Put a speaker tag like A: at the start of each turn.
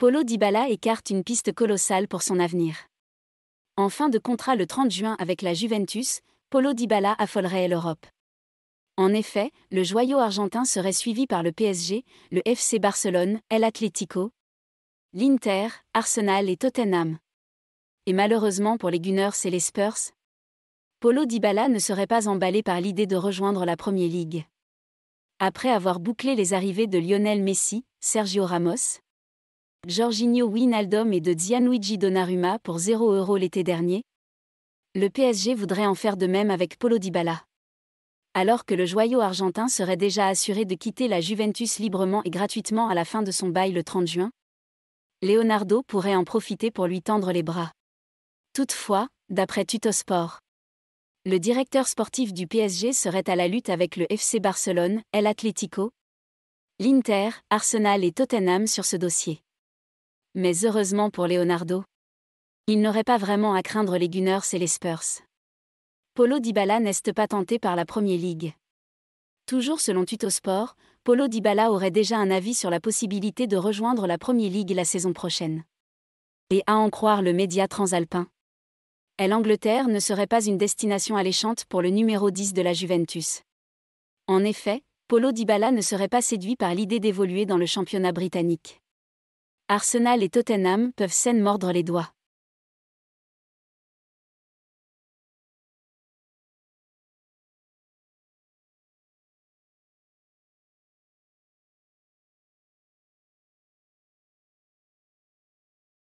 A: Polo Dybala écarte une piste colossale pour son avenir. En fin de contrat le 30 juin avec la Juventus, Polo Dybala affolerait l'Europe. En effet, le joyau argentin serait suivi par le PSG, le FC Barcelone, El Atlético, l'Inter, Arsenal et Tottenham. Et malheureusement pour les Gunners et les Spurs, Polo Dybala ne serait pas emballé par l'idée de rejoindre la Premier League. Après avoir bouclé les arrivées de Lionel Messi, Sergio Ramos, Jorginho Wijnaldum et de Gianluigi Donnarumma pour 0 l'été dernier Le PSG voudrait en faire de même avec Polo Dybala. Alors que le joyau argentin serait déjà assuré de quitter la Juventus librement et gratuitement à la fin de son bail le 30 juin, Leonardo pourrait en profiter pour lui tendre les bras. Toutefois, d'après Tutosport, le directeur sportif du PSG serait à la lutte avec le FC Barcelone, El Atlético, l'Inter, Arsenal et Tottenham sur ce dossier mais heureusement pour Leonardo. Il n'aurait pas vraiment à craindre les Gunners et les Spurs. Polo Dybala n'est pas tenté par la Premier League. Toujours selon Tutosport, Polo Dybala aurait déjà un avis sur la possibilité de rejoindre la Premier League la saison prochaine. Et à en croire le média transalpin. l'Angleterre ne serait pas une destination alléchante pour le numéro 10 de la Juventus. En effet, Polo Dybala ne serait pas séduit par l'idée d'évoluer dans le championnat britannique. Arsenal et Tottenham peuvent saine mordre les doigts.